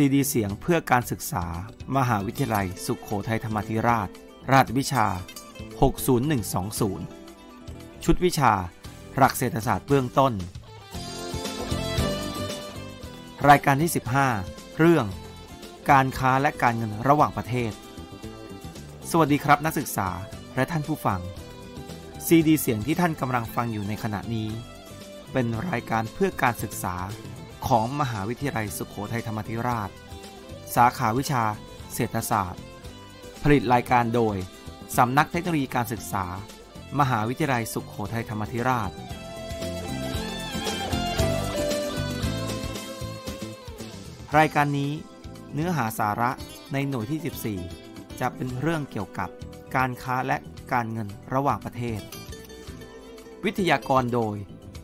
ซีดีเสียงเพื่อการศึกษา มหาวิทยาลัย สุขโขทัยธรรมธิราช รหัสวิชา 60120 ชุดวิชา หลักเศรษฐศาสตร์เบื้องต้น รายการที่ 15 เรื่อง การค้าและการเงินระหว่างประเทศ สวัสดีครับนักศึกษาและท่านผู้ฟัง ซีดีเสียงที่ท่านกำลังฟังอยู่ในขณะนี้ เป็นรายการเพื่อการศึกษาของ มหาวิทยาลัยสุขโขทัยธรรมธิราช สาขาวิชา เศรษฐศาสตร์ ผลิตรายการโดย สำนักเทคโนโลยีการศึกษา มหาวิทยาลัยสุขโขทัยธรรมธิราช รายการนี้ เนื้อหาสาระในหน่วยที่ 14 จะเป็นเรื่องเกี่ยวกับการค้าและการเงินระหว่างประเทศ วิทยากรโดย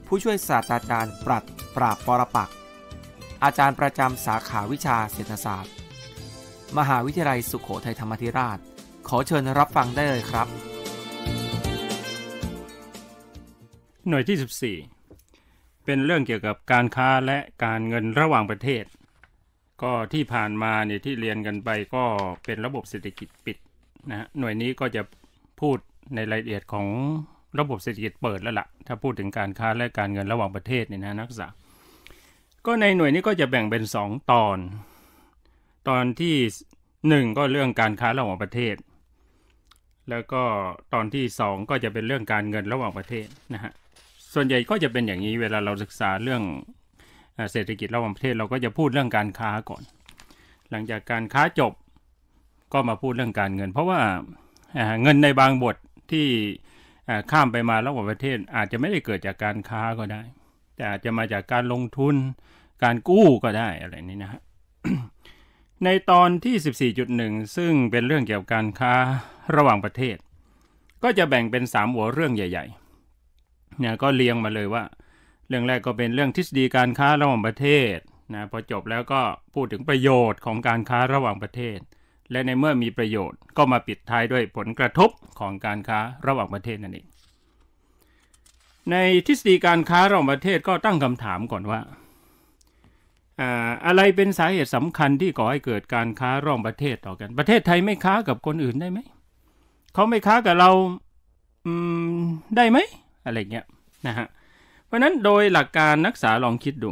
ผู้ช่วยศาสตราจารย์ปรั์ปราบปรปักษอาจารย์ประจำสาขาวิชาเศรษฐศาสตร์ มหาวิทยาลัยสุขโขทัยธรรมธิราช ขอเชิญรับฟังได้เลยครับ หน่วยที่ 14 เป็นเรื่องเกี่ยวกับการค้าและการเงินระหว่างประเทศ ก็ที่ผ่านมาเนี่ยที่เรียนกันไปก็เป็นระบบเศรษฐกิจปิดนะหน่วยนี้ก็จะพูดในรายละเอียดของระบบเศรษฐกิจเปิดแล้วละ่ะ ถ้าพูดถึงการค้าและการเงินระหว่างประเทศเนี่ยนะนักศึกษาก็ในหน่วยนี้ก็จะแบ่งเป็นสองตอน ตอนที่หนึ่งก็เรื่องการค้าระหว่างประเทศ แล้วก็ตอนที่สองก็จะเป็นเรื่องการเงินระหว่างประเทศนะฮะ ส่วนใหญ่ก็จะเป็นอย่างนี้เวลาเราศึกษาเรื่องเศรษฐกิจระหว่างประเทศเราก็จะพูดเรื่องการค้าก่อน หลังจากการค้าจบก็มาพูดเรื่องการเงิน เพราะว่าเงินในบางบทที่ข้ามไปมาระหว่างประเทศอาจจะไม่ได้เกิดจากการค้าก็ได้ แต่อาจจะมาจากการลงทุนการกู้ก็ได้อะไรนี้นะฮะ ในตอนที่ 14.1 ซึ่งเป็นเรื่องเกี่ยวกับการค้าระหว่างประเทศ ก็จะแบ่งเป็น 3 หัวเรื่องใหญ่ๆเนี่ยก็เรียงมาเลยว่าเรื่องแรกก็เป็นเรื่องทฤษฎีการค้าระหว่างประเทศนะพอจบแล้วก็พูดถึงประโยชน์ของการค้าระหว่างประเทศ และในเมื่อมีประโยชน์ก็มาปิดท้ายด้วยผลกระทบของการค้าระหว่างประเทศนั่นเองในทฤษฎีการค้าระหว่างประเทศก็ตั้งคำถามก่อนว่าอะไรเป็นสาเหตุสำคัญที่ก่อให้เกิดการค้าร่องประเทศต่อกัน ประเทศไทยไม่ค้ากับคนอื่นได้ไหม เขาไม่ค้ากับเราอืมได้ไหมอะไรเงี้ยนะฮะ เพราะนั้นโดยหลักการนักศึกษาลองคิดดู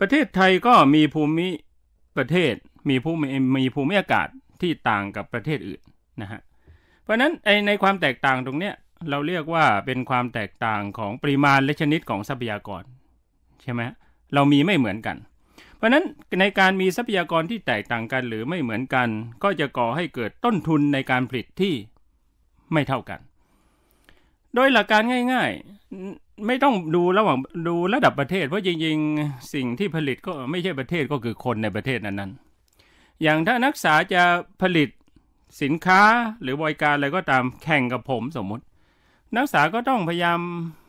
ประเทศไทยก็มีภูมิประเทศมีภูมิมีภูมิอากาศที่ต่างกับประเทศอื่นนะฮะ เพราะนั้นในความแตกต่างตรงเนี้ยเราเรียกว่าเป็นความแตกต่างของปริมาณและชนิดของทรัพยากรใช่ไหมเรามีไม่เหมือนกันเพราะนั้นในการมีทรัพยากรที่แตกต่างกัน หรือไม่เหมือนกัน ก็จะก่อให้เกิดต้นทุนในการผลิตที่ไม่เท่ากัน โดยหลักการง่าย ๆไม่ต้องดูระหว่างดูระดับประเทศเพราะจริงๆสิ่งที่ผลิตก็ไม่ใช่ประเทศก็คือคนในประเทศนั้นๆ อย่างถ้านักศึกษาจะผลิตสินค้าหรือบริการอะไรก็ตามแข่งกับผมสมมตินักศึกษาก็ต้องพยายาม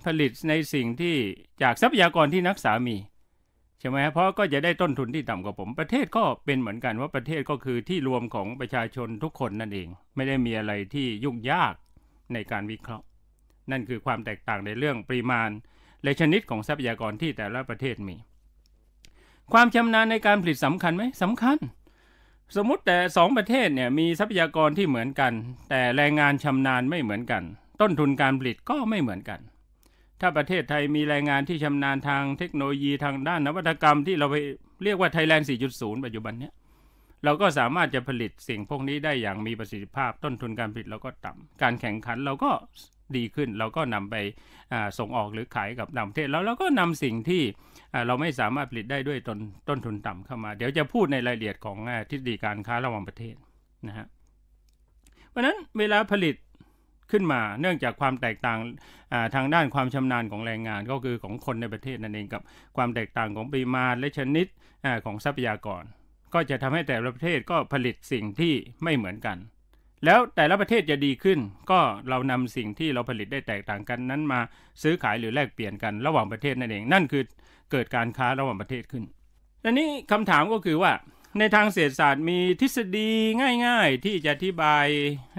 ผลิตในสิ่งที่จากทรัพยากรที่นักศึกษามีใช่ไหมเพราะก็จะได้ต้นทุนที่ต่ำกว่าผม ประเทศก็เป็นเหมือนกันว่าประเทศก็คือที่รวมของประชาชนทุกคนนั่นเอง ไม่ได้มีอะไรที่ยุ่งยากในการวิเคราะห์ นั่นคือความแตกต่างในเรื่องปริมาณและชนิดของทรัพยากรที่แต่ละประเทศมี ความชำนาญในการผลิตสำคัญไหมสำคัญ สมมติแต่ 2 ประเทศเนี่ยมีทรัพยากรที่เหมือนกัน แต่แรงงานชำนาญไม่เหมือนกัน ต้นทุนการผลิตก็ไม่เหมือนกันถ้าประเทศไทยมีแรงงานที่ชำนาญทางเทคโนโลยีทางด้านนวัตกรรมที่เราไปเรียกว่าไทยแลนด์4.0 ปัจจุบันเนี้ยเราก็สามารถจะผลิตสิ่งพวกนี้ได้อย่างมีประสิทธิภาพต้นทุนการผลิตเราก็ต่ำ การแข่งขันเราก็ดีขึ้นเราก็นำไปส่งออกหรือขายกับต่างประเทศแล้วเราก็นำสิ่งที่เราไม่สามารถผลิตได้ด้วยต้นต้นทุนต่ำเข้ามาเดี๋ยวจะพูดในรายละเอียดของทฤษฎีการค้าระหว่างประเทศนะฮะเพราะนั้นเวลาผลิตขึ้นมาเนื่องจากความแตกต่างทางด้านความชำนาญของแรงงาน ก็คือของคนในประเทศนั่นเองกับความแตกต่างของปริมาณและชนิดของทรัพยากร ก็จะทำให้แต่ละประเทศก็ผลิตสิ่งที่ไม่เหมือนกัน แล้วแต่ละประเทศจะดีขึ้น ก็เรานำสิ่งที่เราผลิตได้แตกต่างกันนั้นมาซื้อขายหรือแลกเปลี่ยนกัน ระหว่างประเทศนั่นเองนั่นคือเกิดการค้าระหว่างประเทศขึ้นอันนี้คำถามก็คือว่าในทางเศรษฐศาสตร์มีทฤษฎีง่าย ๆที่จะอธิบาย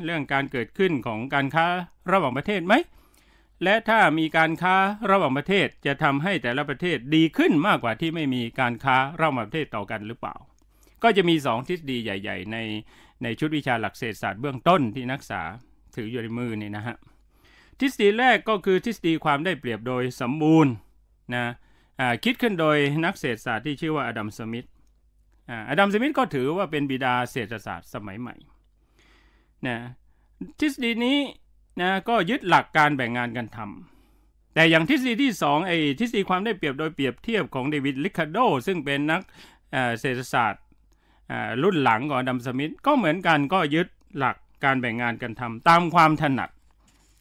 เรื่องการเกิดขึ้นของการค้าระหว่างประเทศไหมและถ้ามีการค้าระหว่างประเทศจะทำให้แต่ละประเทศดีขึ้นมากกว่าที่ไม่มีการค้าระหว่างประเทศต่อกันหรือเปล่า ก็จะมี 2 ทฤษฎีใหญ่ๆ ในในชุดวิชาหลักเศรษฐศาสตร์เบื้องต้นที่นักศึกษาถืออยู่ในมือนี่นะฮะทฤษฎีแรกก็คือทฤษฎีความได้เปรียบโดยสมบูรณ์นะคิดขึ้นโดยนักเศรษฐศาสตร์ที่ชื่อว่าอดัมสมิธอดัมสมิธก็ถือว่าเป็นบิดาเศรษฐศาสตร์สมัยใหม่ นะทฤษฎีนี้นะก็ยึดหลักการแบ่งงานกันทำแต่อย่างทฤษฎีที่2ไอ้ทฤษฎีความได้เปรียบโดยเปรียบเทียบของเดวิดลิคาโดซึ่งเป็นนักเศรษฐศาสตร์รุ่นหลังของอดัมสมิธก็เหมือนกันก็ยึดหลักการแบ่งงานกันทำตามความถนัด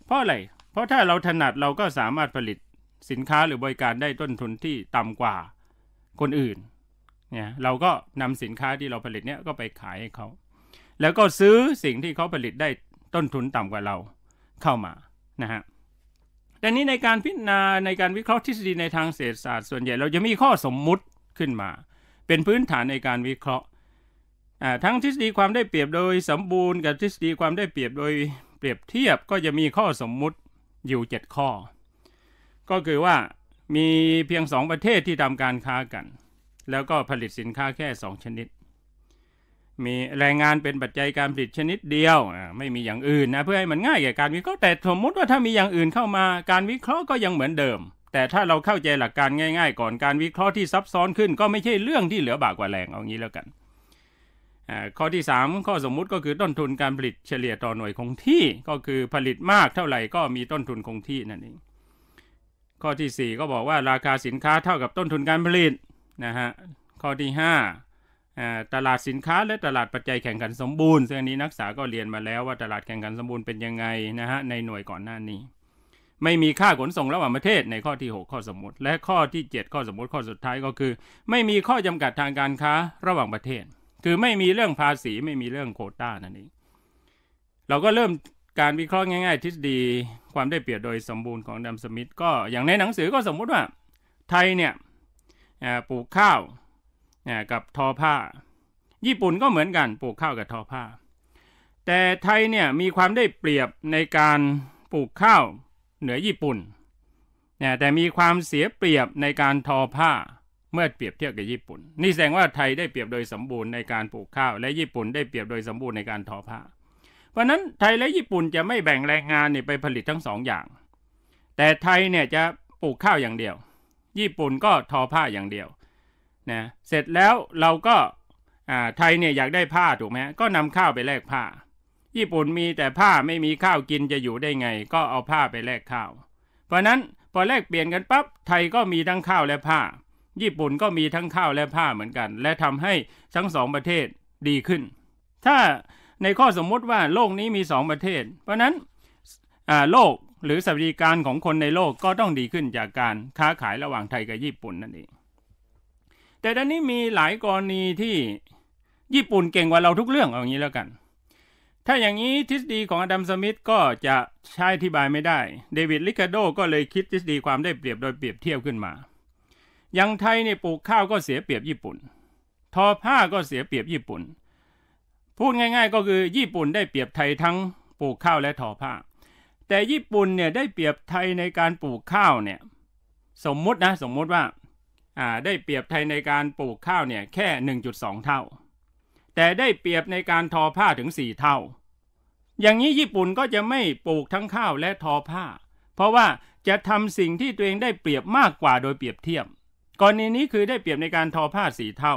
เพราะอะไร เพราะถ้าเราถนัดเราก็สามารถผลิตสินค้าหรือบริการได้ต้นทุนที่ต่ำกว่าคนอื่นเนี่ยเราก็นำสินค้าที่เราผลิตเนี่ยก็ไปขายให้เขา แล้วก็ซื้อสิ่งที่เขาผลิตได้ต้นทุนต่ำกว่าเราเข้ามานะฮะแต่นี้ในการพิจารณาในการวิเคราะห์ทฤษฎีในทางเศรษฐศาสตร์ส่วนใหญ่เราจะมีข้อสมมุติขึ้นมา เป็นพื้นฐานในการวิเคราะห์ ทั้งทฤษฎีความได้เปรียบโดยสมบูรณ์กับทฤษฎีความได้เปรียบโดยเปรียบเทียบก็จะมีข้อสมมุติอยู่ 7 ข้อ ก็คือว่ามีเพียงสองประเทศที่ทำการค้ากันแล้วก็ผลิตสินค้าแค่ 2 ชนิด มีแรงงานเป็นปัจจัยการผลิตชนิดเดียว ไม่มีอย่างอื่นนะ เพื่อให้มันง่ายแก่การวิเคราะห์แต่สมมติว่าถ้ามีอย่างอื่นเข้ามา การวิเคราะห์ก็ยังเหมือนเดิม แต่ถ้าเราเข้าใจหลักการง่ายๆก่อนการวิเคราะห์ที่ซับซ้อนขึ้นก็ไม่ใช่เรื่องที่เหลือบากกว่าแรงเอางี้แล้วกันข้อที่ 3 ข้อสมมุติก็คือต้นทุนการผลิตเฉลี่ยต่อหน่วยคงที่ ก็คือผลิตมากเท่าไหร่ก็มีต้นทุนคงที่นั่นเอง ข้อที่ 4 ก็บอกว่าราคาสินค้าเท่ากับต้นทุนการผลิตนะฮะข้อที่5ตลาดสินค้าและตลาดปัจจัยแข่งขันสมบูรณ์ซึ่งอันนี้นักศึกษาก็เรียนมาแล้วว่าตลาดแข่งขันสมบูรณ์เป็นยังไงนะฮะในหน่วยก่อนหน้านี้ ไม่มีค่าขนส่งระหว่างประเทศในข้อที่ 6 ข้อสมมติ และข้อที่ 7 ข้อสมมติข้อสุดท้ายก็คือ ไม่มีข้อจำกัดทางการค้าระหว่างประเทศคือไม่มีเรื่องภาษีไม่มีเรื่องโคต้านั่นเองเราก็เริ่มการวิเคราะห์ง่าย ๆทฤษฎีความได้เปรียบโดยสมบูรณ์ของดัมสมิธก็อย่างในหนังสือก็สมมุติว่าไทยเนี่ยปลูกข้าวกับทอผ้า ญี่ปุ่นก็เหมือนกันปลูกข้าวกับทอผ้า แต่ไทยเนี่ยมีความได้เปรียบในการปลูกข้าว เหนือญี่ปุ่น แต่มีความเสียเปรียบในการทอผ้าเมื่อเปรียบเทียบกับญี่ปุ่น นี่แสดงว่าไทยได้เปรียบโดยสมบูรณ์ในการปลูกข้าว และญี่ปุ่นได้เปรียบโดยสมบูรณ์ในการทอผ้า เพราะนั้นไทยและญี่ปุ่นจะไม่แบ่งแรงงานนี่ไปผลิตทั้งสองอย่าง แต่ไทยเนี่ยจะปลูกข้าวอย่างเดียวญี่ปุ่น ก็ทอผ้าอย่างเดียวนะเสร็จแล้วเราก็ไทยเนี่ยอยากได้ผ้าถูกไหมก็นำข้าวไปแลกผ้า ญี่ปุ่นมีแต่ผ้าไม่มีข้าวกินจะอยู่ได้ไง ก็เอาผ้าไปแลกข้าว เพราะนั้นพอแลกเปลี่ยนกันปับ๊บไทยก็มีทั้งข้าวและผ้า ญี่ปุ่น ก็มีทั้งข้าวและผ้าเหมือนกัน และทำให้ทั้งสองประเทศดีขึ้น ถ้าในข้อสมมติว่าโลกนี้มีสองประเทศ เพราะนั้นโลกหรือสวัสดิการของคนในโลกก็ต้องดีขึ้นจากการค้าขายระหว่างไทยกับญี่ปุ่นนั่นเอง แต่ด้านนี้มีหลายกรณีที่ญี่ปุ่นเก่งกว่าเราทุกเรื่องเอางี้แล้วกัน ถ้าอย่างนี้ทฤษฎีของอดัม สมิธก็จะใช้อธิบายไม่ได้เดวิดลิคาโดก็เลยคิดทฤษฎีความได้เปรียบโดยเปรียบเทียบขึ้นมาอย่างไทยเนี่ยปลูกข้าวก็เสียเปรียบญี่ปุ่น ทอผ้าก็เสียเปรียบญี่ปุ่น พูดง่าย ๆ ก็คือญี่ปุ่นได้เปรียบไทยทั้งปลูกข้าวและทอผ้าแต่ญี่ปุ่นเนี่ยได้เปรียบไทยในการปลูกข้าวเนี่ยสมมุตินะสมมุติว่าอ่า ได้เปรียบไทยในการปลูกข้าวเนี่ยแค่ 1.2 เท่า แต่ได้เปรียบในการทอผ้าถึง 4 เท่า อย่างนี้ญี่ปุ่นก็จะไม่ปลูกทั้งข้าวและทอผ้า เพราะว่าจะทำสิ่งที่ตัวเองได้เปรียบมากกว่าโดยเปรียบเทียบกรณีนี้คือได้เปรียบในการทอผ้าสีเท่า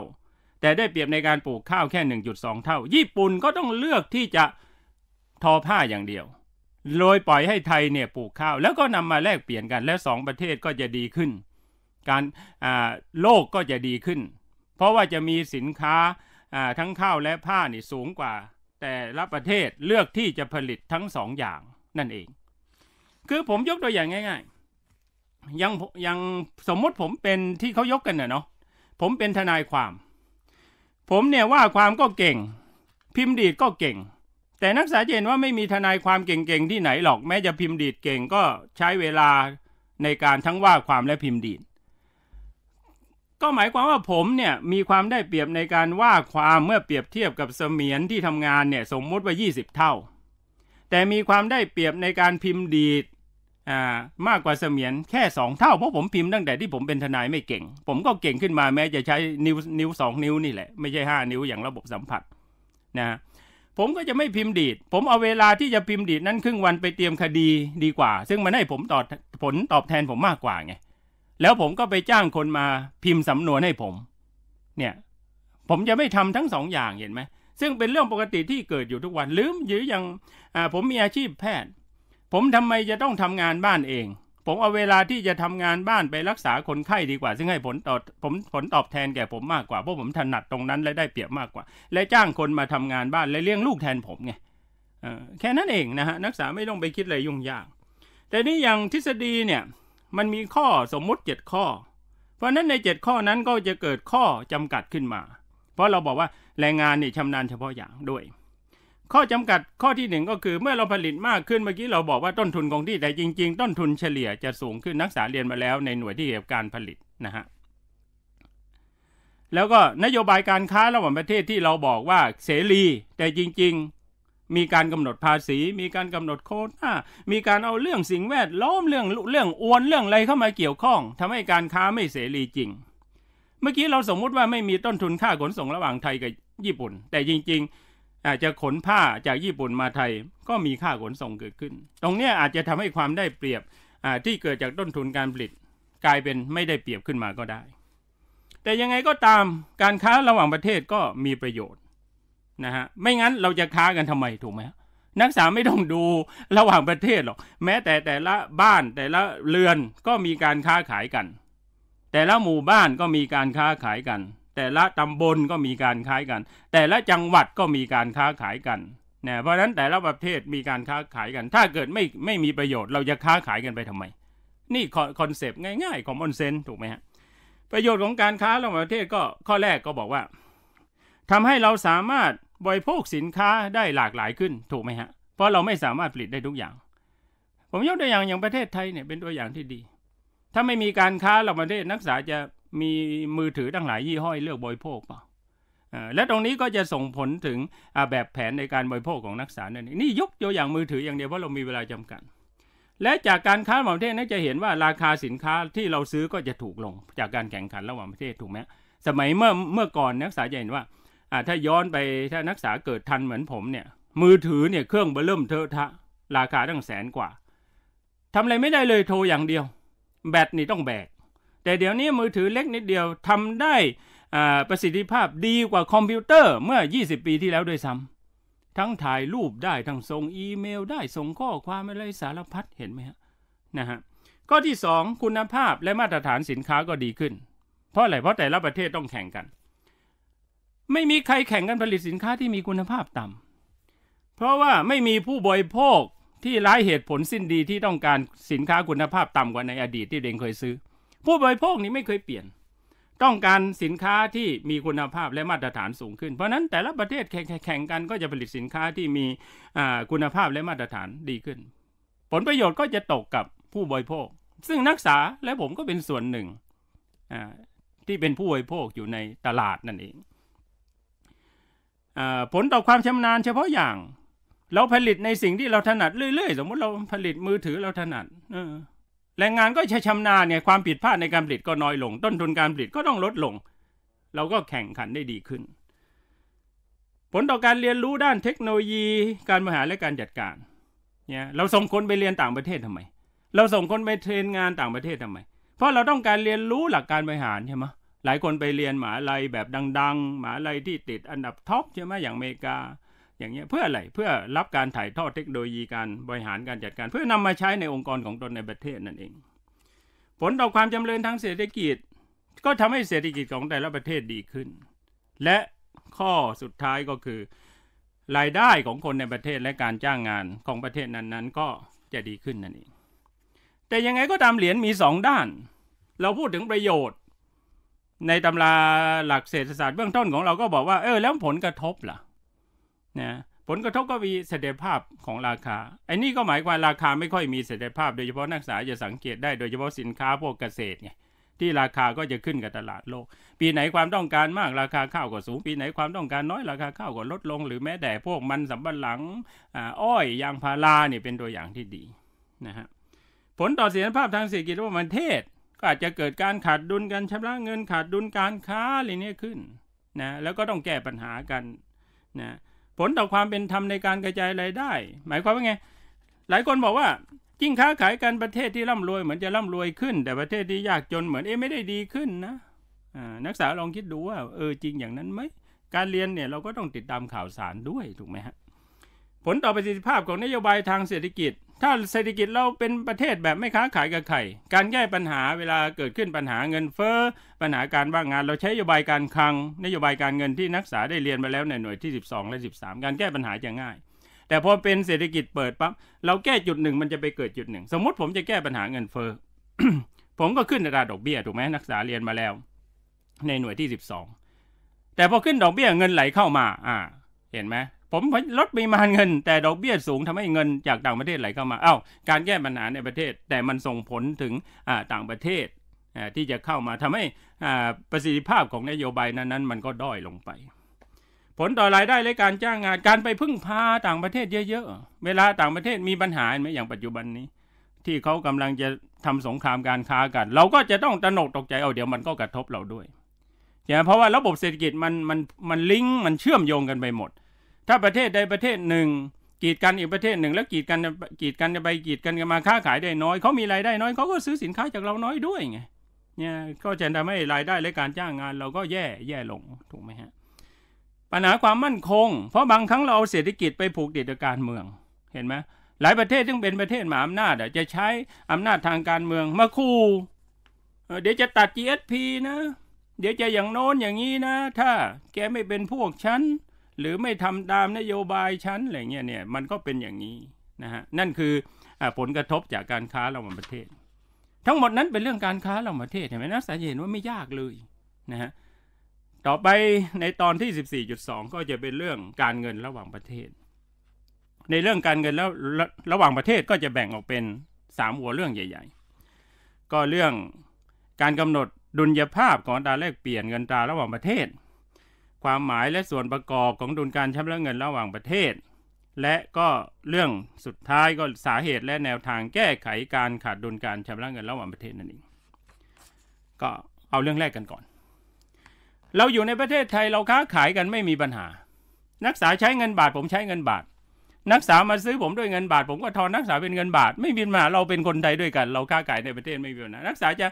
แต่ได้เปรียบในการปลูกข้าวแค่ 1.2 เท่า ญี่ปุ่นก็ต้องเลือกที่จะทอผ้าอย่างเดียวโดยปล่อยให้ไทยเนี่ยปลูกข้าว แล้วก็นำมาแลกเปลี่ยนกันแล้วสองประเทศก็จะดีขึ้น การโลกก็จะดีขึ้น เพราะว่าจะมีสินค้าทั้งข้าวและผ้านี่สูงกว่า แต่ละประเทศเลือกที่จะผลิตทั้งสองอย่างนั่นเอง คือผมยกตัวอย่างง่าย ๆ ยังยังสมมติผมเป็นที่เขายกกันเนาะผมเป็นทนายความ ผมเนี่ยว่าความก็เก่ง พิมพ์ดีก็เก่งแต่นักศึกษาเห็นว่าไม่มีทนายความเก่งๆที่ไหนหรอกแม้จะพิมพ์ดีดเก่งก็ใช้เวลาในการทั้งว่าความและพิมพ์ดีดก็หมายความว่าผมเนี่ยมีความได้เปรียบในการว่าความเมื่อเปรียบเทียบกับเสมียนที่ทำงานเนี่ยสมมติว่า 20 เท่า แต่มีความได้เปรียบในการพิมพ์ดีดมากกว่าเสมียนแค่2เท่าเพราะผมพิมพ์ตั้งแต่ที่ผมเป็นทนาย ไม่เก่ง ผมก็เก่งขึ้นมาแม้จะใช้นิ้วนิ้วสองนิ้ว นี่แหละไม่ใช่5 นิ้วอย่างระบบสัมผัสนะผมก็จะไม่พิมพ์ดีด ผมเอาเวลาที่จะพิมพ์ดีดนั้นครึ่งวันไปเตรียมคดีดีกว่า ซึ่งมันให้ผมตอบผลตอบแทนผมมากกว่าไง แล้วผมก็ไปจ้างคนมาพิมพ์สำนวนให้ผม เนี่ย ผมจะไม่ทำทั้งสองอย่างเห็นไหมซึ่งเป็นเรื่องปกติที่เกิดอยู่ทุกวัน ลืมหรือยังผมมีอาชีพแพทย์ ผมทำไมจะต้องทำงานบ้านเองผมเอาเวลาที่จะทำงานบ้านไปรักษาคนไข้ดีกว่า ซึ่งให้ผลตอบผมผลตอบแทนแก่ผมมากกว่า เพราะผมถนัดตรงนั้นและได้เปรียบมากกว่า และจ้างคนมาทำงานบ้าน และเลี้ยงลูกแทนผมไงแค่นั้นเองนะฮะนักศึกษาไม่ต้องไปคิดอะไรยุ่งยาก แต่นี่อย่างทฤษฎีเนี่ยมันมีข้อสมมุติ 7 ข้อเพราะนั้นใน 7 ข้อนั้นก็จะเกิดข้อจำกัดขึ้นมา เพราะเราบอกว่าแรงงานนี่ชำนาญเฉพาะอย่างด้วยข้อจำกัดข้อที่ 1 ก็คือเมื่อเราผลิตมากขึ้นเมื่อกี้เราบอกว่าต้นทุนคงที่แต่จริงๆ ต้นทุนเฉลี่ยจะสูงขึ้นนักศึกษาเรียนมาแล้วในหน่วยที่เกี่ยวกับการผลิตนะฮะแล้วก็นโยบายการค้าระหว่างประเทศที่เราบอกว่าเสรี แต่จริงๆ มีการกำหนดภาษี มีการกำหนดโคต้ามีการเอาเรื่องสิ่งแวดล้อมเรื่องเรื่องอวนเรื่องอะไรเข้ามาเกี่ยวข้อง ทำให้การค้าไม่เสรีจริง เมื่อกี้เราสมมุติว่าไม่มีต้นทุนค่าขนส่งระหว่างไทยกับญี่ปุ่น แต่จริง ๆอาจจะขนผ้าจากญี่ปุ่นมาไทยก็มีค่าขนส่งเกิดขึ้น ตรงนี้อาจจะทำให้ความได้เปรียบที่เกิดจากต้นทุนการผลิต กลายเป็นไม่ได้เปรียบขึ้นมาก็ได้ แต่ยังไงก็ตามการค้าระหว่างประเทศก็มีประโยชน์นะฮะ ไม่งั้นเราจะค้ากันทำไมถูกไหม นักศึกษาไม่ต้องดูระหว่างประเทศหรอก แม้แต่แต่ละบ้านแต่ละเรือนก็มีการค้าขายกัน แต่ละหมู่บ้านก็มีการค้าขายกันแต่ละตำบลก็มีการค้ากัน แต่ละจังหวัดก็มีการค้าขายกันนะเพราะฉะนั้นแต่ละประเทศมีการค้าขายกัน ถ้าเกิดไม่ไม่มีประโยชน์เราจะค้าขายกันไปทำไม นี่คอนเซปต์ง่ายๆของมอนเซนถูกไหมฮะประโยชน์ของการค้าระหว่างประเทศก็ข้อแรกก็บอกว่า ทำให้เราสามารถบริโภคสินค้าได้หลากหลายขึ้นถูกไหมฮะเพราะเราไม่สามารถผลิตได้ทุกอย่าง ผมยกตัวอย่างอย่างประเทศไทยเนี่ยเป็นตัวอย่างที่ดี ถ้าไม่มีการค้าระหว่างประเทศนักศึกษาจะมีมือถือตั้งหลายยี่ห้อยเลือกบริโภคเปล่าและตรงนี้ก็จะส่งผลถึงแบบแผนในการบริโภคของนักศึกษานั่นนี่ยกตัวอย่างมือถืออย่างเดียวเพราะเรามีเวลาจำกัด และจากการค้าระหว่างประเทศนั้นจะเห็นว่าราคาสินค้าที่เราซื้อก็จะถูกลง จากการแข่งขันระหว่างประเทศถูกไหมสมัยเมื่อเมื่อก่อนนักศึกษาจะเห็นว่า ถ้าย้อนไปถ้านักศึกษาเกิดทันเหมือนผมเนี่ยมือถือเนี่ยเครื่องเบลล์เริ่มเทอะทะราคาตั้งแสนกว่าทำอะไรไม่ได้เลยโทรอย่างเดียว แบตนี่ต้องแบกแต่เดี๋ยวนี้มือถือเล็กนิดเดียวทำได้ประสิทธิภาพดีกว่าคอมพิวเตอร์เมื่อ 20 ปีที่แล้วด้วยซ้ำทั้งถ่ายรูปได้ทั้งส่งอีเมลได้ส่งข้อความอะไรสารพัดเห็นไหมฮะนะฮะข้อที่ 2 คุณภาพและมาตรฐานสินค้าก็ดีขึ้น เพราะอะไรเพราะแต่ละประเทศต้องแข่งกัน ไม่มีใครแข่งกันผลิตสินค้าที่มีคุณภาพต่ำเพราะว่าไม่มีผู้บริโภคที่ร้ายเหตุผลสิ้นดีที่ต้องการสินค้าคุณภาพต่ำกว่าในอดีตที่เด็งเคยซื้อผู้บริโภคนี้ไม่เคยเปลี่ยนต้องการสินค้าที่มีคุณภาพและมาตรฐานสูงขึ้น เพราะนั้นแต่ละประเทศแข่งกันก็จะผลิตสินค้าที่มีคุณภาพและมาตรฐานดีขึ้น ผลประโยชน์ก็จะตกกับผู้บริโภค ซึ่งนักศึกษาและผมก็เป็นส่วนหนึ่งที่เป็นผู้บริโภคอยู่ในตลาดนั่นเองอผลต่อความชำนาญ เฉพาะอย่าง เราผลิตในสิ่งที่เราถนัดเรื่อยๆ สมมติเราผลิตมือถือเราถนัดแรงงานก็ใช้ชำนาญเนี่ยความผิดพลาดในการผลิตก็น้อยลงต้นทุนการผลิตก็ต้องลดลง เราก็แข่งขันได้ดีขึ้น ผลต่อการเรียนรู้ด้านเทคโนโลยี การบริหารและการจัดการเนี่ยเราส่งคนไปเรียนต่างประเทศทำไม เราส่งคนไปเทรนงานต่างประเทศทำไม เพราะเราต้องการเรียนรู้หลักการบริหารใช่ไหมหลายคนไปเรียนหมาลัยแบบดังๆหมาลัยที่ติดอันดับท็อปใช่ไหมอย่างอเมริกาอย่างเงี้ยเพื่ออะไร เพื่อรับการถ่ายทอดเทคโนโลยีการบริหารการจัดการเพื่อนำมาใช้ในองค์กรของตนในประเทศนั่นเอง ผลต่อความจำเริญทางเศรษฐกิจ ก็ทำให้เศรษฐกิจของแต่ละประเทศดีขึ้น และข้อสุดท้ายก็คือ รายได้ของคนในประเทศและการจ้างงานของประเทศนั้นๆ ก็จะดีขึ้นนั่นเอง แต่ยังไงก็ตามเหรียญมีสองด้าน เราพูดถึงประโยชน์ ในตำราหลักเศรษฐศาสตร์เบื้องต้นของเราก็บอกว่าเออแล้วผลกระทบล่ะนะผลกระทบก็มีเสถียรภาพของราคาไอ้นี่ก็หมายความราคาไม่ค่อยมีเสถียรภาพ โดยเฉพาะนักศึกษาจะสังเกตได้โดยเฉพาะสินค้าพวกเกษตรไงที่ราคาก็จะขึ้นกับตลาดโลกปีไหนความต้องการมากราคาข้าวก็สูง ปีไหนความต้องการน้อยราคาข้าวก็ลดลง หรือแม้แต่พวกมันสำปะหลังอ้อยยางพาราเนี่ยเป็นตัวอย่างที่ดีนะฮะผลต่อเสถียรภาพทางเศรษฐกิจระหว่างประเทศก็อาจจะเกิดการขาดดุลการชำระเงินขาดดุลการค้าอะไรเนี่ยขึ้นนะแล้วก็ต้องแก้ปัญหากันนะผลต่อความเป็นธรรมในการกระจายรายได้ หมายความว่าไง หลายคนบอกว่ายิ่งค้าขายกันประเทศที่ร่ำรวยเหมือนจะร่ำรวยขึ้น แต่ประเทศที่ยากจนเหมือนเอ๊ไม่ได้ดีขึ้นนะนักศึกษาลองคิดดูว่า เออจริงอย่างนั้นไหม การเรียนเนี่ยเราก็ต้องติดตามข่าวสารด้วยถูกไหมฮะผลต่อประสิทธิภาพของนโยบายทางเศรษฐกิจ ถ้าเศรษฐกิจเราเป็นประเทศแบบไม่ค้าขายกับใคร การแก้ปัญหาเวลาเกิดขึ้นปัญหาเงินเฟ้อปัญหาการว่างงานเราใช้นโยบายการคลัง นโยบายการเงินที่นักศึกษาได้เรียนมาแล้วในหน่วยที่ 12 และ13 การแก้ปัญหาจะง่าย แต่พอเป็นเศรษฐกิจเปิดปั๊บเราแก้จุดหนึ่งมันจะไปเกิดจุดหนึ่ง สมมติผมจะแก้ปัญหาเงินเฟ้อผมก็ขึ้นอัตราดอกเบี้ยถูกไหมนักศึกษาเรียนมาแล้ว ในหน่วยที่12แต่พอขึ้นดอกเบี้ยเงินไหลเข้ามา อ่า เห็นไหมผมลดปริมาณเงินแต่ดอกเบี้ยสูงทำให้เงินจากต่างประเทศไหลเข้ามาเอา้าการแก้ปัญหาในประเทศ แต่มันส่งผลถึงต่างประเทศที่จะเข้ามาทำให้ประสิทธิภาพของนโยบายนั้นๆ มันก็ด้อยลงไป ผลต่อรายได้และการจ้างงานการไปพึ่งพาต่างประเทศเยอะ ๆ เวลาต่างประเทศมีปัญหาไหมอย่างปัจจุบันนี้ ที่เขากำลังจะทำสงครามการค้ากัน เราก็จะต้องตระหนกตกใจเอาเดี๋ยวมันก็กระทบเราด้วยนี่เพราะว่าระบบเศรษฐกิจมันมันมันลิงก์มันเชื่อมโยงกันไปหมดถ้าประเทศใดประเทศหนึ่งกีดกันอีกประเทศหนึ่ง แล้วกีดกันกีดกันจะไปกีดกันกันมาค้าขายได้น้อยเขามีรายได้น้อยเขาก็ซื้อสินค้าจากเราน้อยด้วยไงเนี่ยก็จะทำให้รายได้และการจ้างงานเราก็แย่แย่ลงถูกไหมฮะปัญหาความมั่นคง เพราะบางครั้งเราเอาเศรษฐกิจไปผูกติดกับการเมืองเห็นไหมหลายประเทศซึ่งเป็นประเทศมหาอำนาจจะใช้อำนาจทางการเมืองมาคู่ เดี๋ยวจะตัด GSP นะ เดี๋ยวจะอย่างโน้นอย่างนี้นะ ถ้าแกไม่เป็นพวกฉันหรือไม่ทำตามนโยบายฉันอะไรเงี้ยเนี่ยมันก็เป็นอย่างนี้นะฮะนั่นคืออผลกระทบจากการค้าระหว่างประเทศ ทั้งหมดนั้นเป็นเรื่องการค้าระหว่างประเทศเห็นไหมนะสงเห็นว่าไม่ยากเลยนะฮะต่อไปในตอนที่ 14.2 ก็จะเป็นเรื่องการเงินระหว่างประเทศ ในเรื่องการเงินแล้วระระหว่างประเทศก็จะแบ่งออกเป็น 3 หัวเรื่องใหญ่ ๆ ก็เรื่องการกำหนดดุลยภาพของตราแลกเปลี่ยนเงินตราระหว่างประเทศความหมายและส่วนประกอบของดุลการชำระเงินระหว่างประเทศ และก็เรื่องสุดท้ายก็สาเหตุและแนวทางแก้ไขการขาดดุลการชำระเงินระหว่างประเทศนั่นเอง ก็เอาเรื่องแรกกันก่อน เราอยู่ในประเทศไทยเราค้าขายกันไม่มีปัญหา นักศึกษาใช้เงินบาทผมใช้เงินบาทนักศึกษามาซื้อผมด้วยเงินบาท ผมก็ทอนนักศึกษาเป็นเงินบาทไม่มีมาเราเป็นคนไทยด้วยกัน เราค้าขายในประเทศไม่มีนะนักศึกษาจะ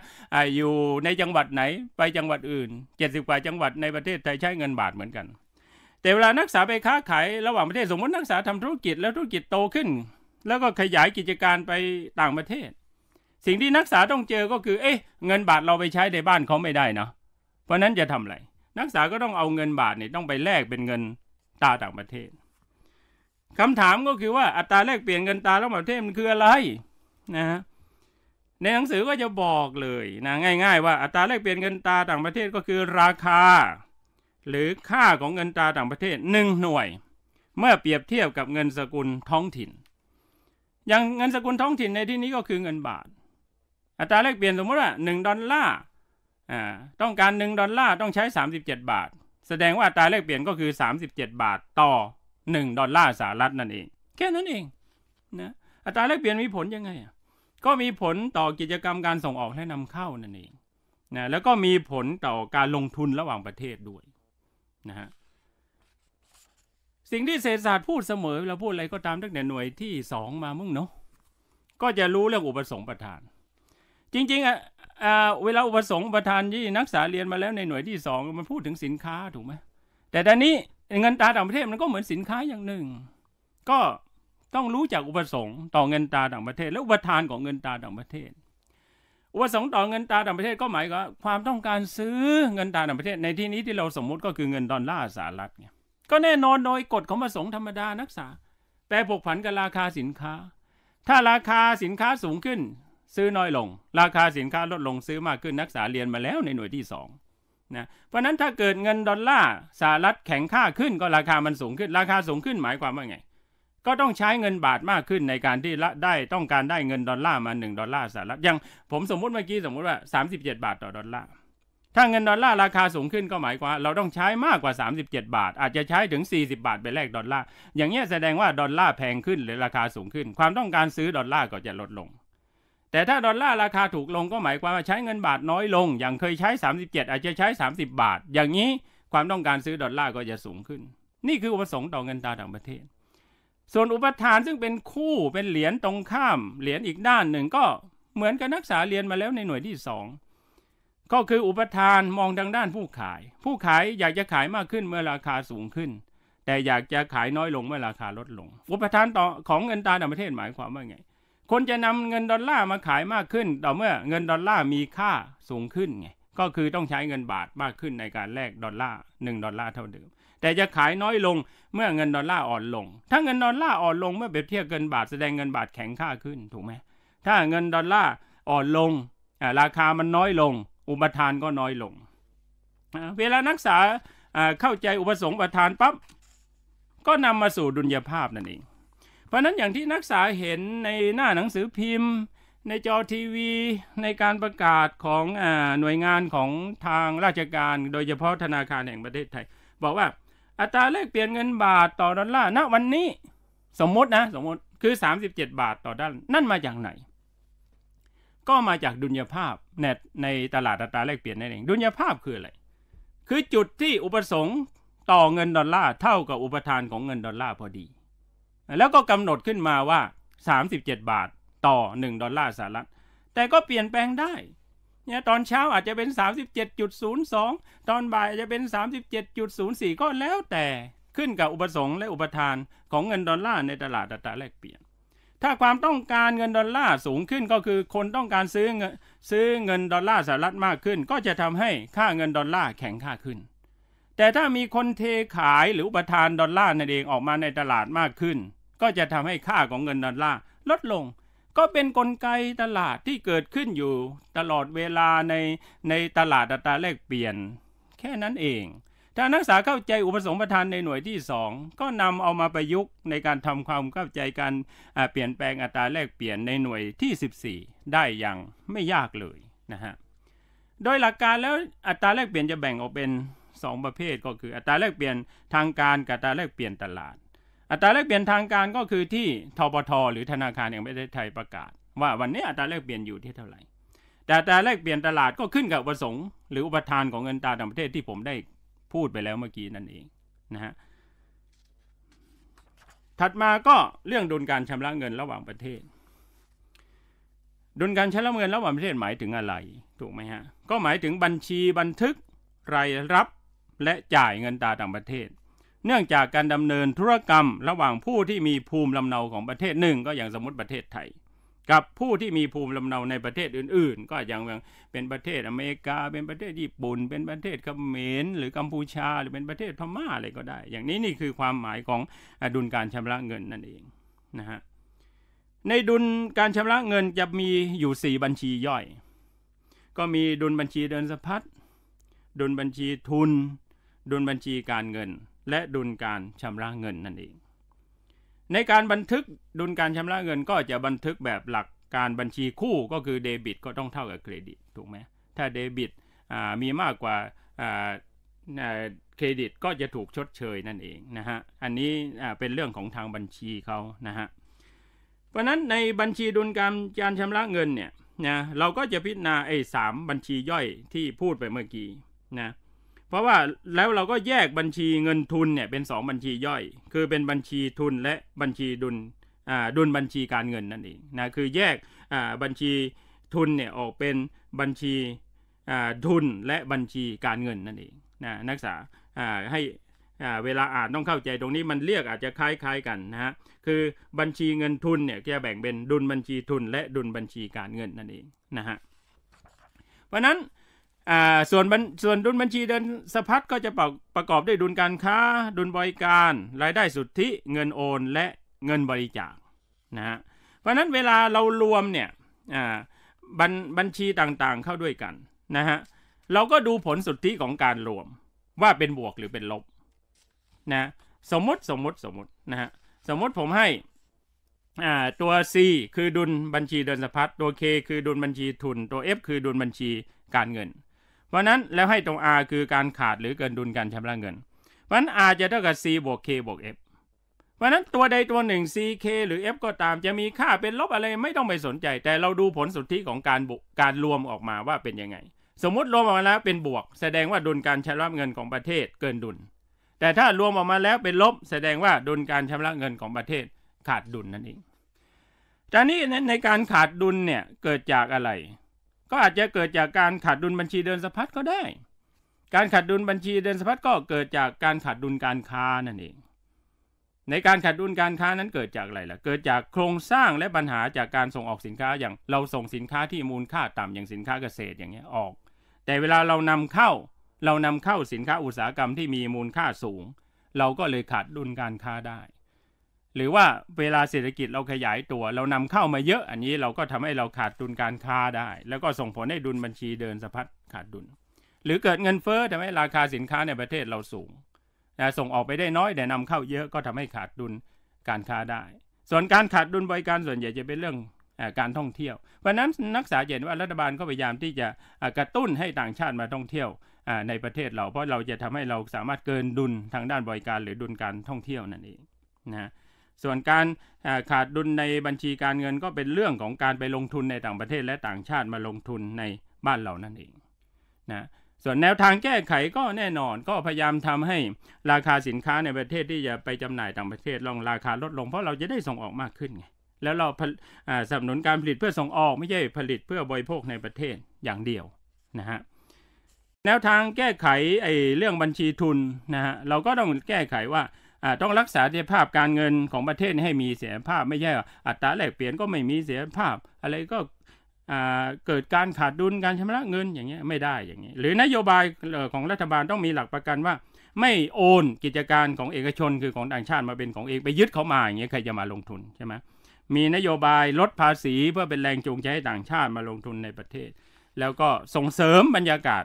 อยู่ในจังหวัดไหนไปจังหวัดอื่นเจ็ดสิบกว่าจังหวัดในประเทศไทยใช้เงินบาทเหมือนกันแต่เวลานักศึกษาไปค้าขายระหว่างประเทศ สมมตินักศึกษาทำธุรกิจแล้วธุรกิจโตขึ้น แล้วก็ขยายกิจการไปต่างประเทศ สิ่งที่นักศึกษาต้องเจอก็คือ เอ๊ะเงินบาทเราไปใช้ในบ้านเขาไม่ได้นะ เพราะนั้นจะทำอะไร นักศึกษาก็ต้องเอาเงินบาทเนี่ยต้องไปแลกเป็นเงินตาต่างประเทศคำถามก็คือว่าอัตราแลกเปลี่ยนเงินตาระหว่างประเทศมันคืออะไรนะฮะในหนังสือก็จะบอกเลยนะง่ายๆว่าอัตราแลกเปลี่ยนเงินตาต่างประเทศก็คือราคา หรือค่าของเงินตาต่างประเทศหนึ่งหน่วยเมื่อเปรียบเทียบกับเงินสกุลท้องถิ่น อย่างเงินสกุลท้องถิ่นในที่นี้ก็คือเงินบาท อัตราแลกเปลี่ยนสมมติว่าหนึ่งดอลลาร์อ่าต้องการหนึ่งดอลลาร์ต้องใช้ 37 บาท แสดงว่าอัตราแลกเปลี่ยนก็คือ 37 บาทต่อ1ดอลลาร์สหรัฐนั่นเอง แค่นั้นเองนะอัตราแลกเปลี่ยนมีผลยังไง ก็มีผลต่อกิจกรรมการส่งออกและนำเข้านั่นเองนะแล้วก็มีผลต่อการลงทุนระหว่างประเทศด้วยนะฮะสิ่งที่เศรษฐศาสตร์พูดเสมอเราพูดอะไรก็ตามตั้งแต่หน่วยที่2มามึงเนาะก็จะรู้เรื่องอุปสงค์ประธาน จริงๆอ่ะเวลาอุปสงค์ประธานที่นักศึกษาเรียนมาแล้ว ในหน่วยที่ 2มันพูดถึงสินค้าถูกไหมแต่ตอนนี้เงินตาต่างประเทศ มันก็เหมือนสินค้าอย่างหนึ่ง ก็ต้องรู้จักอุปสงค์ต่อเงินตาต่างประเทศ และอุปทานของเงินตาต่างประเทศ อุปสงค์ต่อเงินตาต่างประเทศก็หมายว่าความต้องการซื้อเงินตาต่างประเทศ ในที่นี้ที่เราสมมุติก็คือเงินดอลลาร์สหรัฐเนี่ย ก็แน่นอนโดยกฎของประสงค์ธรรมดานักษาแปรผกผันกับราคาสินค้า ถ้าราคาสินค้าสูงขึ้น ซื้อน้อยลง ราคาสินค้าลดลงซื้อมากขึ้นนักษาเรียนมาแล้วในหน่วยที่สองนะเพราะนั้นถ้าเกิดเงินดอลลาร์สหรัฐแข็งค่าขึ้นก็ราคามันสูงขึ้นราคาสูงขึ้นหมายความว่าไง ก็ต้องใช้เงินบาทมากขึ้นในการที่ได้ต้องการได้เงินดอลลาร์มา1ดอลลาร์สหรัฐอย่างผมสมมุติเมื่อกี้สมมุติว่า 37 บาทต่อดอลลาร์ถ้าเงินดอลลาร์ราคาสูงขึ้นก็หมายความเราต้องใช้มากกว่า 37 บาท อาจจะใช้ถึง 40 บาท ไปแลกดอลลาร์อย่างนี้แสดงว่าดอลลาร์แพงขึ้นหรือราคาสูงขึ้น ความต้องการซื้อดอลลาร์ก็จะลดลงแต่ถ้าดอลลาร์ราคาถูกลงก็หมายความว่าใช้เงินบาทน้อยลง อย่างเคยใช้ 37 อาจจะใช้ 30 บาท อย่างนี้ความต้องการซื้อดอลลาร์ก็จะสูงขึ้น นี่คืออุปสงค์ต่อเงินตาต่างประเทศ ส่วนอุปทานซึ่งเป็นคู่เป็นเหรียญตรงข้ามเหรียญอีกด้านหนึ่งก็เหมือนกับนักศึกษาเรียนมาแล้วในหน่วยที่ 2 ก็คืออุปทานมองทางด้านผู้ขาย ผู้ขายอยากจะขายมากขึ้นเมื่อราคาสูงขึ้น แต่อยากจะขายน้อยลงเมื่อราคาลดลง อุปทานต่อของเงินตาต่างประเทศหมายความว่าไงคนจะนำเงินดอลลาร์มาขายมากขึ้นต่อเมื่อเงินดอลลาร์มีค่าสูงขึ้นไงก็คือต้องใช้เงินบาทมากขึ้นในการแลกดอลลาร์หดอลลาร์เท่าเดิม แต่จะขายน้อยลงเมื่อเงินดอลลาร์อ่อนลง ถ้าเงินดอลลาร์อ่อนลงเมื่อเปรียบเทียบเงินบาทแสดงเงินบาทแข็งค่าขึ้นถูกไหมถ้าเงินดอลลาร์อ่อนลงราคามันน้อยลง อุปทานก็น้อยลง เวลานักศึกษาเข้าใจอุปสงค์อุปทานปั๊บก็นำมาสู่ดุลยภาพนั่นเองเพราะนั้นอย่างที่นักศึกษาเห็นในหน้าหนังสือพิมพ์ ในจอทีวี ในการประกาศของอหน่วยงานของทางราชการ โดยเฉพาะธนาคารแห่งประเทศไทย บอกว่าอัตราแลกเปลี่ยนเงินบาทต่อดอลลาร์ณวันนี้ สมมตินะสมมติคือ 37 บาทต่อดอลลาร์นั่นมาจากไหน ก็มาจากดุลยภาพเนในตลาดอัตราแลกเปลี่ยนนั่นเอง ดุลยภาพคืออะไร คือจุดที่อุปสงค์ต่อเงินดอลลาร์เท่ากับอุปทานของเงินดอลลาร์พอดีแล้วก็กำหนดขึ้นมาว่า 37 บาทต่อ1ดอลลาร์สหรัฐ แต่ก็เปลี่ยนแปลงได้เนี่ยตอนเช้าอาจจะเป็น 37.02 ตอนบ่ายอาจจะเป็น 37.04 ก็แล้วแต่ขึ้นกับอุปสงค์และอุปทานของเงินดอลลาร์ในตลาดอตราแลกเปลี่ยน ถ้าความต้องการเงินดอลลาร์สูงขึ้นก็คือคนต้องการซื้อเงินซื้อเงินดอลลาร์สหรัฐมากขึ้น ก็จะทำให้ค่าเงินดอลลาร์แข็งค่าขึ้น แต่ถ้ามีคนเทขายหรืออุปทานดอลลาร์นั่นเองออกมาในตลาดมากขึ้นก็จะทำให้ค่าของเงินดอลลาร์ลดลง ก็เป็นนกลไกตลาดที่เกิดขึ้นอยู่ตลอดเวลาในในตลาดอัตราแลกเปลี่ยนแค่นั้นเอง ถ้านักศึกษาเข้าใจอุปสงค์ประธานในหน่วยที่ 2 ก็นำเอามาประยุกต์ในการทำความเข้าใจการเปลี่ยนแปลงอัตราแลกเปลี่ยนในหน่วยที่ 14 ได้อย่างไม่ยากเลยนะฮะ โดยหลักการแล้วอัตราแลกเปลี่ยนจะแบ่งออกเป็น 2 ประเภทก็คืออัตราแลกเปลี่ยนทางการกับอัตราแลกเปลี่ยนตลาดอัตราแลกเปลี่ยนทางการก็คือที่ทบทหรือธนาคารแห่งประเทศไทยประกาศ ว่าวันนี้อัตราแลกเปลี่ยนอยู่ที่เท่าไหร่ แต่อัตราแลกเปลี่ยนตลาดก็ขึ้นกับประสงค์ หรือ อุปทานของเงินตราต่างประเทศที่ผมได้พูดไปแล้วเมื่อกี้ นั่น เองนะฮะถัดมาก็เรื่องดุลการชำระเงินระหว่างประเทศดุลการชำระเงินระหว่างประเทศหมายถึงอะไรถูกไหมฮะก็หมายถึงบัญชีบันทึกรายรับและจ่ายเงินตราต่างประเทศเนื่องจากการดำเนินธุรกรรม ระหว่างผู้ที่มีภูมิลำเนาของประเทศหนึ่ง ก็อย่างสมมติประเทศไทย กับผู้ที่มีภูมิลำเนาในประเทศอื่นๆ ก็อย่างเป็นประเทศอเมริกา เป็นประเทศญี่ปุ่นเป็นประเทศเขมรหรือกัมพูชา หรือเป็นประเทศพม่าอะไรก็ได้ อย่างนี้นี่คือความหมายของดุลการชำระเงินนั่นเองนะฮะในดุลการชำระเงินจะมีอยู่ 4 บัญชีย่อย ก็มีดุลบัญชีเดินสะพัดดุลบัญชีทุน ดุลบัญชีการเงินและดุลการชำระเงินนั่นเอง ในการบันทึกดุลการชำระเงินก็จะบันทึกแบบหลักการบัญชีคู่ก็คือเดบิต ก็ต้องเท่ากับเครดิตถูกไหมถ้าเดบิตมีมากกว่าเครดิต ก็จะถูกชดเชยนั่นเองนะฮะอันนี้เป็นเรื่องของทางบัญชีเขานะฮะเพราะนั้นในบัญชีดุลการการชำระเงินเนี่ยนะเราก็จะพิจารณาไอ้สามบัญชีย่อยที่พูดไปเมื่อกี้นะเพราะว่าแล้วเราก็แยกบัญชีเงินทุนเนี่ยเป็น 2 บัญชีย่อย คือเป็นบัญชีทุนและบัญชีดุลดุลบัญชีการเงินนั่นเองนะคือแยกบัญชีทุนเนี่ยออกเป็นบัญชีทุนและบัญชีการเงิน นั่นเองนะนักศึกษาให้เวลาอ่านต้องเข้าใจตรงนี้มันเรียกอาจจะคล้ายๆกันนะฮะคือบัญชีเงินทุนเนี่ยจะแบ่งเป็นดุลบัญชีทุนและดุลบัญชีการเงินนั่นเองนะฮะเพราะนั้น่ส่วนส่วนดุลบัญชีเดินสะพัดก็จะประประกอบด้วยดุลการค้า ดุลบริการ รายได้สุทธิ เงินโอน และเงินบริจาคนะฮะ เพราะนั้นเวลาเรารวมเนี่ยบัญบัญชีต่างๆเข้าด้วยกันนะฮะ เราก็ดูผลสุทธิของการรวมว่าเป็นบวกหรือเป็นลบนะ สมมติ สมมติสมมตินะฮะ สมมติผมให้ตัว C คือดุลบัญชีเดินสะพัด ตัว K คือดุลบัญชีทุน ตัว F คือดุลบัญชีการเงินวันนั้นแล้วให้ตรง R คือการขาดหรือเกินดุลการชำระเงินวันอาจจะเท่ากับ c บวก k บวก f วันนั้นตัวใดตัวหนึ่ง c k หรือ f ก็ตามจะมีค่าเป็นลบอะไรไม่ต้องไปสนใจ แต่เราดูผลสุทธิของการบวกการรวมออกมาว่าเป็นยังไง สมมติรวมออกมาแล้วเป็นบวก แสดงว่าดุลการชำระเงินของประเทศเกินดุล แต่ถ้ารวมออกมาแล้วเป็นลบ แสดงว่าดุลการชำระเงินของประเทศขาดดุลนั่นเองจากนี้ใน การขาดดุล เนี่ย เกิดจากอะไรก็อาจจะเกิดจากการขาดดุลบัญชีเดินสะพัดก็ได้ การขาดดุลบัญชีเดินสะพัดก็เกิดจากการขาดดุลการค้านั่นเอง ในการขาดดุลการค้านั้นเกิดจากอะไรล่ะ เกิดจากโครงสร้างและปัญหาจากการส่งออกสินค้าอย่างเราส่งสินค้าที่มูลค่าต่ำอย่างสินค้าเกษตรอย่างเงี้ยออก แต่เวลาเรานำเข้า เรานำเข้าสินค้าอุตสาหกรรมที่มีมูลค่าสูง เราก็เลยขาดดุลการค้าได้หรือว่าเวลาเศรษฐกิจเราขยายตัวเรานำเข้ามาเยอะอันนี้เราก็ทำให้เราขาดดุลการค้าได้ แล้วก็ส่งผลให้ดุลบัญชีเดินสะพัดขาดดุล หรือเกิดเงินเฟ้อทำให้ราคาสินค้าในประเทศเราสูงนะส่งออกไปได้น้อย แต่นำเข้าเยอะก็ทำให้ขาดดุลการค้าได้ ส่วนการขาดดุลบริการส่วนใหญ่จะเป็นเรื่องการท่องเที่ยวเพราะนั้นนักกษาเห็นว่ารัฐบาลก็พยายามที่จะกระตุ้นให้ต่างชาติมาท่องเที่ยวในประเทศเราเพราะเราจะทำให้เราสามารถเกินดุลทางด้านบริการ หรือดุลการท่องเที่ยวนั่นเองนะส่วนการขาดดุลในบัญชีการเงินก็เป็นเรื่องของการไปลงทุนในต่างประเทศและต่างชาติมาลงทุนในบ้านเรานั่นเองนะส่วนแนวทางแก้ไขก็แน่นอนก็พยายามทำให้ราคาสินค้าในประเทศที่จะไปจำหน่ายต่างประเทศลงราคาลดลงเพราะเราจะได้ส่งออกมากขึ้นไงแล้วเราสนับสนุนการผลิตเพื่อส่งออกไม่ใช่ผลิตเพื่อบริโภคในประเทศอย่างเดียวนะฮะแนวทางแก้ไขไอ้เรื่องบัญชีทุนนะฮะเราก็ต้องแก้ไขว่าต้องรักษาเสถียรภาพการเงินของประเทศให้มีเสถียรภาพ ไม่ใช่อัตราแลกเปลี่ยนก็ไม่มีเสถียรภาพ อะไรก็เกิดการขาดดุลการชำระเงินอย่างเงี้ยไม่ได้อย่างเงี้ยหรือนโยบายของรัฐบาลต้องมีหลักประกันว่า ไม่โอนกิจการของเอกชนคือของต่างชาติมาเป็นของเองไปยึดเขามาอย่างเงี้ยใครจะมาลงทุนใช่ไหมมีนโยบายลดภาษีเพื่อเป็นแรงจูงใจให้ต่างชาติมาลงทุนในประเทศ แล้วก็ส่งเสริมบรรยากาศ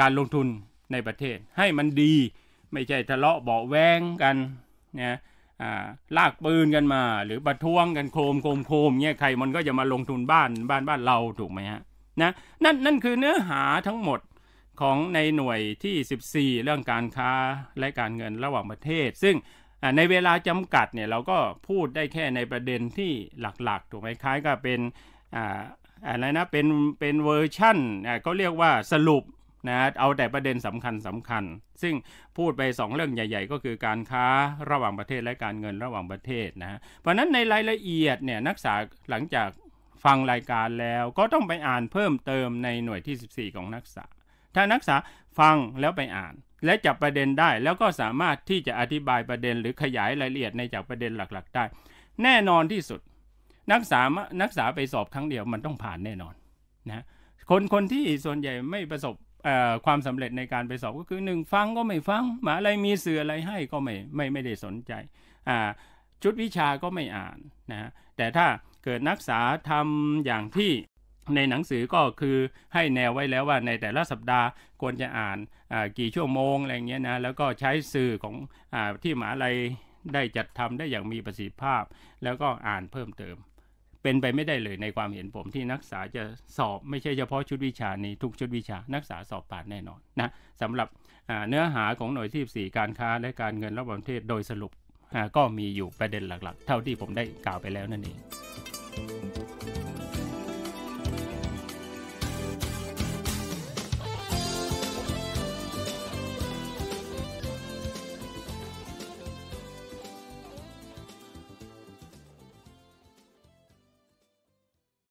การลงทุนในประเทศให้มันดีไม่ใช่ทะเลาะเบาแวงกันนะลากปืนกันมา หรือประท้วงกันโคมโคมโคมเนี่ยใครมันก็จะมาลงทุนบ้านบ้านบ้านเราถูกไหมฮะนะนั่นนั่นคือเนื้อหาทั้งหมดของในหน่วยที่ 14 เรื่องการค้าและการเงินระหว่างประเทศ ซึ่งในเวลาจำกัดเนี่ยเราก็พูดได้แค่ในประเด็นที่หลักๆ ถูกไหมคล้ายกับเป็นอะไรนะเป็นเป็นเวอร์ชันเขาเรียกว่าสรุปนะเอาแต่ประเด็นสำคัญสำคัญ ซึ่งพูดไป 2 เรื่องใหญ่ๆ ก็คือการค้าระหว่างประเทศและการเงินระหว่างประเทศนะเพราะนั้นในรายละเอียดเนี่ยนักศึกษาหลังจากฟังรายการแล้วก็ต้องไปอ่านเพิ่มเติมในหน่วยที่ 14 ของนักศึกษา ถ้านักศึกษาฟังแล้วไปอ่าน และจับประเด็นได้แล้วก็สามารถที่จะอธิบายประเด็น หรือขยายรายละเอียดในจากประเด็นหลักๆได้ แน่นอนที่สุด นักศึกษานักศึกษาไปสอบครั้งเดียวมันต้องผ่านแน่นอนนะ คนคนที่ส่วนใหญ่ไม่ประสบความสำเร็จในการไปสอบก็คือหนึ่งฟังก็ไม่ฟังหมาอะไรมีสื่ออะไรให้ก็ไม่ไม่ไม่ได้สนใจชุดวิชาก็ไม่อ่านนะฮะแต่ถ้าเกิดนักศึกษาทำอย่างที่ในหนังสือก็คือให้แนวไว้แล้วว่าในแต่ละสัปดาห์ควรจะอ่านกี่ชั่วโมงอะไรเงี้ยนะแล้วก็ใช้สื่อของอที่หมหาลัยได้จัดทำได้อย่างมีประสิทธิภาพ แล้วก็อ่านเพิ่มเติมเป็นไปไม่ได้เลยในความเห็นผมที่นักศึกษาจะสอบไม่ใช่เฉพาะชุดวิชานี้ทุกชุดวิชานักศึกษาสอบผ่านแน่นอนนะสำหรับเนื้อหาของหน่วยที่4การค้าและการเงินระหว่างประเทศโดยสรุปก็มีอยู่ประเด็นหลักๆ เท่าที่ผมได้กล่าวไปแล้วนั่นเอง